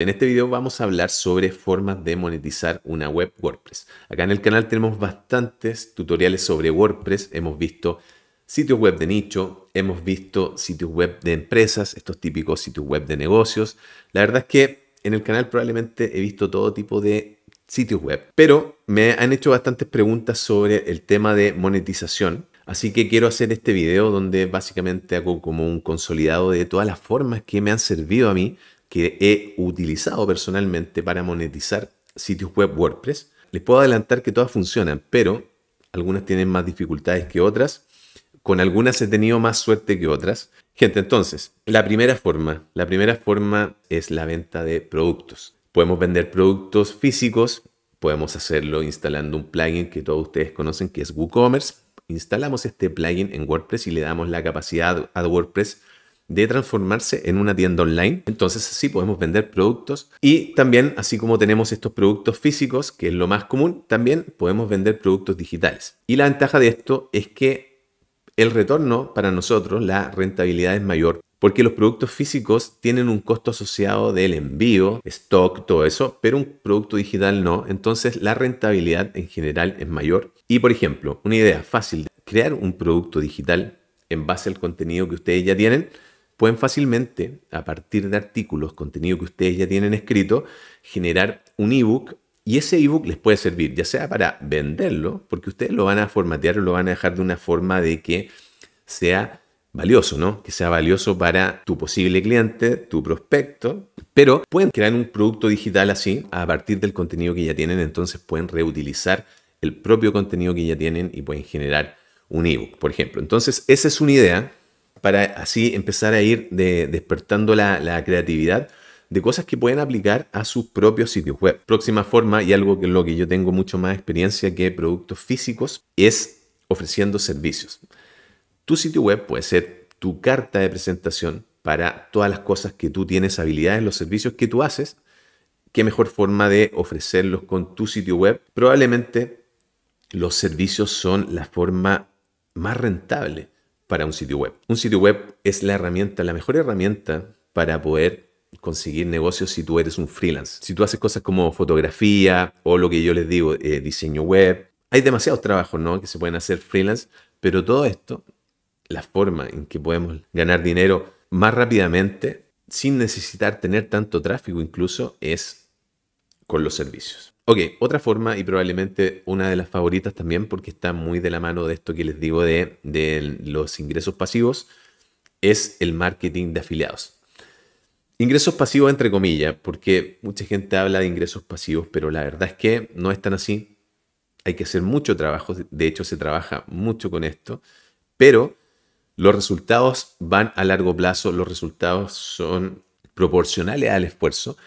En este video vamos a hablar sobre formas de monetizar una web WordPress. Acá en el canal tenemos bastantes tutoriales sobre WordPress. Hemos visto sitios web de nicho, hemos visto sitios web de empresas, estos típicos sitios web de negocios. La verdad es que en el canal probablemente he visto todo tipo de sitios web, pero me han hecho bastantes preguntas sobre el tema de monetización. Así que quiero hacer este video donde básicamente hago como un consolidado de todas las formas que me han servido a mí que he utilizado personalmente para monetizar sitios web WordPress. Les puedo adelantar que todas funcionan, pero algunas tienen más dificultades que otras. Con algunas he tenido más suerte que otras. Gente, entonces, la primera forma, la primera forma es la venta de productos. Podemos vender productos físicos, podemos hacerlo instalando un plugin que todos ustedes conocen que es WooCommerce. Instalamos este plugin en WordPress y le damos la capacidad a WordPress de transformarse en una tienda online. Entonces así podemos vender productos y también así como tenemos estos productos físicos, que es lo más común, también podemos vender productos digitales. Y la ventaja de esto es que el retorno para nosotros, la rentabilidad es mayor porque los productos físicos tienen un costo asociado del envío, stock, todo eso, pero un producto digital no. Entonces la rentabilidad en general es mayor. Y por ejemplo, una idea fácil, crear un producto digital en base al contenido que ustedes ya tienen, pueden fácilmente, a partir de artículos, contenido que ustedes ya tienen escrito, generar un ebook y ese ebook les puede servir, ya sea para venderlo, porque ustedes lo van a formatear o lo van a dejar de una forma de que sea valioso, ¿no? Que sea valioso para tu posible cliente, tu prospecto, pero pueden crear un producto digital así a partir del contenido que ya tienen, entonces pueden reutilizar el propio contenido que ya tienen y pueden generar un ebook, por ejemplo. Entonces, esa es una idea para así empezar a ir despertando la, creatividad de cosas que pueden aplicar a sus propios sitios web. Próxima forma y algo que lo que yo tengo mucho más experiencia que productos físicos es ofreciendo servicios. Tu sitio web puede ser tu carta de presentación para todas las cosas que tú tienes, habilidades, los servicios que tú haces. ¿Qué mejor forma de ofrecerlos con tu sitio web? Probablemente los servicios son la forma más rentable para un sitio web. Un sitio web es la herramienta, la mejor herramienta para poder conseguir negocios si tú eres un freelance. Si tú haces cosas como fotografía o lo que yo les digo, eh, diseño web, hay demasiados trabajos ¿no? que se pueden hacer freelance, pero todo esto, la forma en que podemos ganar dinero más rápidamente, sin necesitar tener tanto tráfico incluso, es con los servicios. Ok, otra forma y probablemente una de las favoritas también porque está muy de la mano de esto que les digo de, los ingresos pasivos es el marketing de afiliados. Ingresos pasivos entre comillas, porque mucha gente habla de ingresos pasivos, pero la verdad es que no es tan así. Hay que hacer mucho trabajo, de hecho se trabaja mucho con esto, pero los resultados van a largo plazo, los resultados son proporcionales al esfuerzo,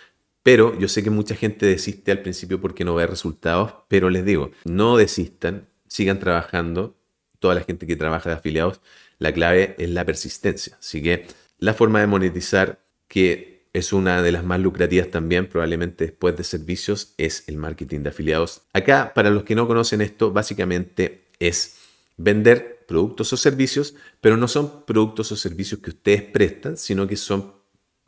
pero yo sé que mucha gente desiste al principio porque no ve resultados, pero les digo, no desistan, sigan trabajando. Toda la gente que trabaja de afiliados, la clave es la persistencia. Así que la forma de monetizar, que es una de las más lucrativas también, probablemente después de servicios, es el marketing de afiliados. Acá, para los que no conocen esto, básicamente es vender productos o servicios, pero no son productos o servicios que ustedes prestan, sino que son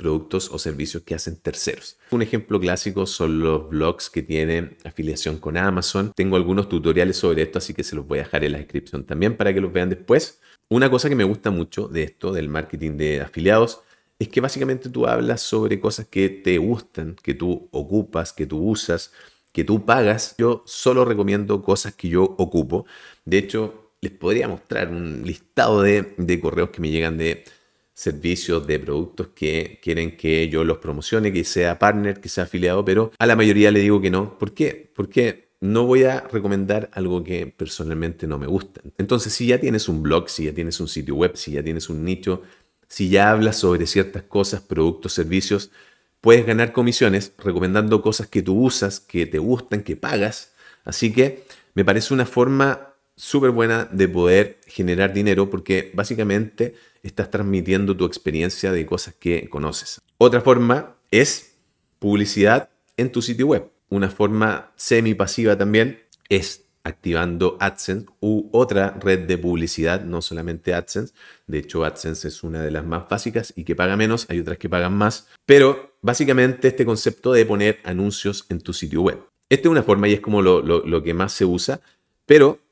productos o servicios que hacen terceros. Un ejemplo clásico son los blogs que tienen afiliación con Amazon. Tengo algunos tutoriales sobre esto, así que se los voy a dejar en la descripción también para que los vean después. Una cosa que me gusta mucho de esto, del marketing de afiliados, es que básicamente tú hablas sobre cosas que te gustan, que tú ocupas, que tú usas, que tú pagas. Yo solo recomiendo cosas que yo ocupo. De hecho, les podría mostrar un listado de, correos que me llegan de servicios, de productos que quieren que yo los promocione, que sea partner, que sea afiliado, pero a la mayoría le digo que no. ¿Por qué? Porque no voy a recomendar algo que personalmente no me gusta. Entonces, si ya tienes un blog, si ya tienes un sitio web, si ya tienes un nicho, si ya hablas sobre ciertas cosas, productos, servicios, puedes ganar comisiones recomendando cosas que tú usas, que te gustan, que pagas. Así que me parece una forma súper buena de poder generar dinero porque básicamente estás transmitiendo tu experiencia de cosas que conoces. Otra forma es publicidad en tu sitio web. Una forma semi pasiva también es activando AdSense u otra red de publicidad, no solamente AdSense. De hecho, AdSense es una de las más básicas y que paga menos, hay otras que pagan más, pero básicamente este concepto de poner anuncios en tu sitio web. Esta es una forma y es como lo, lo que más se usa, pero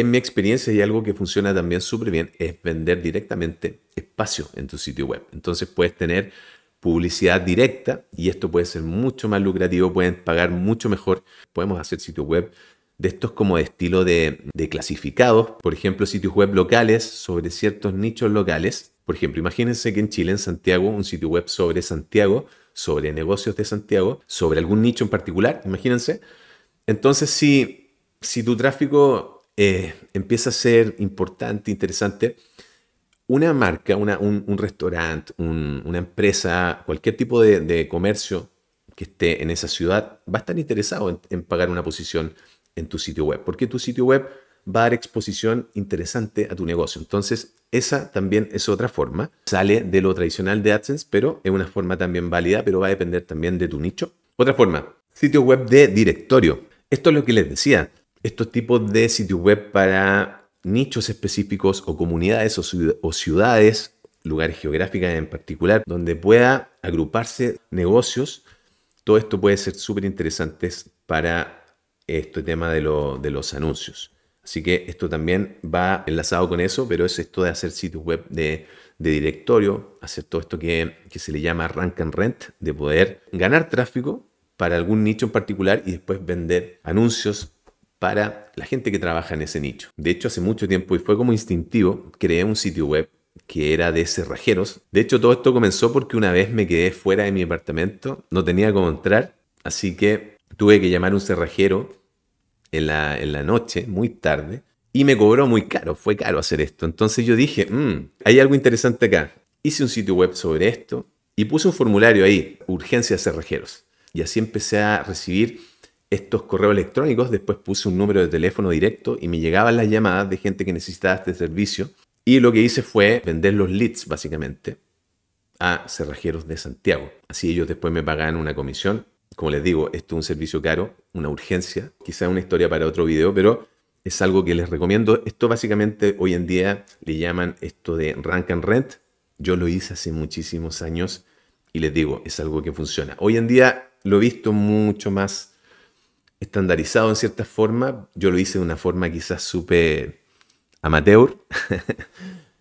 en mi experiencia y algo que funciona también súper bien es vender directamente espacio en tu sitio web. Entonces puedes tener publicidad directa y esto puede ser mucho más lucrativo, pueden pagar mucho mejor. Podemos hacer sitios web de estos como de estilo de, de clasificados, por ejemplo, sitios web locales sobre ciertos nichos locales. Por ejemplo, imagínense que en Chile, en Santiago, un sitio web sobre Santiago, sobre negocios de Santiago, sobre algún nicho en particular, imagínense. Entonces, si, si tu tráfico eh, empieza a ser importante, interesante. Una marca, un, restaurante, una empresa, cualquier tipo de, comercio que esté en esa ciudad va a estar interesado en, en pagar una posición en tu sitio web, porque tu sitio web va a dar exposición interesante a tu negocio. Entonces, esa también es otra forma. Sale de lo tradicional de AdSense, pero es una forma también válida, pero va a depender también de tu nicho. Otra forma, sitio web de directorio. Esto es lo que les decía estos tipos de sitios web para nichos específicos o comunidades o, ciudades, lugares geográficos en particular, donde pueda agruparse negocios. Todo esto puede ser súper interesante para este tema de, los anuncios. Así que esto también va enlazado con eso, pero es esto de hacer sitios web de, directorio, hacer todo esto que, que, se le llama rank and rent, de poder ganar tráfico para algún nicho en particular y después vender anuncios para la gente que trabaja en ese nicho. De hecho, hace mucho tiempo, y fue como instintivo, creé un sitio web que era de cerrajeros. De hecho, todo esto comenzó porque una vez me quedé fuera de mi apartamento, no tenía cómo entrar, así que tuve que llamar a un cerrajero en la, noche, muy tarde, y me cobró muy caro, fue caro hacer esto. Entonces yo dije, mm, hay algo interesante acá. Hice un sitio web sobre esto y puse un formulario ahí, urgencias cerrajeros. Y así empecé a recibir estos correos electrónicos, después puse un número de teléfono directo y me llegaban las llamadas de gente que necesitaba este servicio. Y lo que hice fue vender los leads, básicamente, a cerrajeros de Santiago. Así ellos después me pagaban una comisión. Como les digo, esto es un servicio caro, una urgencia, quizá una historia para otro video, pero es algo que les recomiendo. Esto básicamente hoy en día le llaman esto de rank and rent. Yo lo hice hace muchísimos años y les digo, es algo que funciona. Hoy en día lo he visto mucho más estandarizado en cierta forma. Yo lo hice de una forma quizás súper amateur,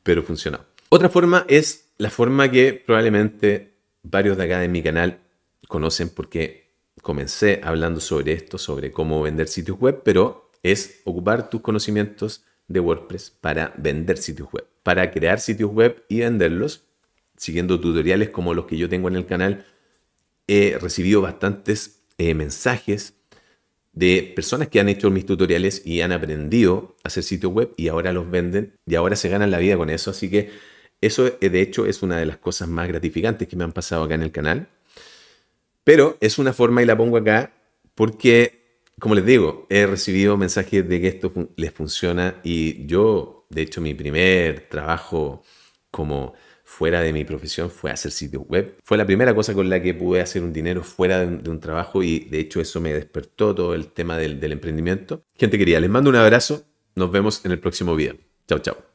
pero funcionó. Otra forma es la forma que probablemente varios de acá de mi canal conocen porque comencé hablando sobre esto, sobre cómo vender sitios web, pero es ocupar tus conocimientos de WordPress para vender sitios web, para crear sitios web y venderlos, siguiendo tutoriales como los que yo tengo en el canal. He recibido bastantes eh, mensajes de personas que han hecho mis tutoriales y han aprendido a hacer sitios web y ahora los venden y ahora se ganan la vida con eso. Así que eso eh, de hecho es una de las cosas más gratificantes que me han pasado acá en el canal. Pero es una forma y la pongo acá porque, como les digo, he recibido mensajes de que esto les funciona y yo, de hecho, mi primer trabajo como fuera de mi profesión fue hacer sitios web. Fue la primera cosa con la que pude hacer un dinero fuera de un, trabajo y de hecho eso me despertó todo el tema del, del emprendimiento. Gente querida, les mando un abrazo. Nos vemos en el próximo video. Chao, chao.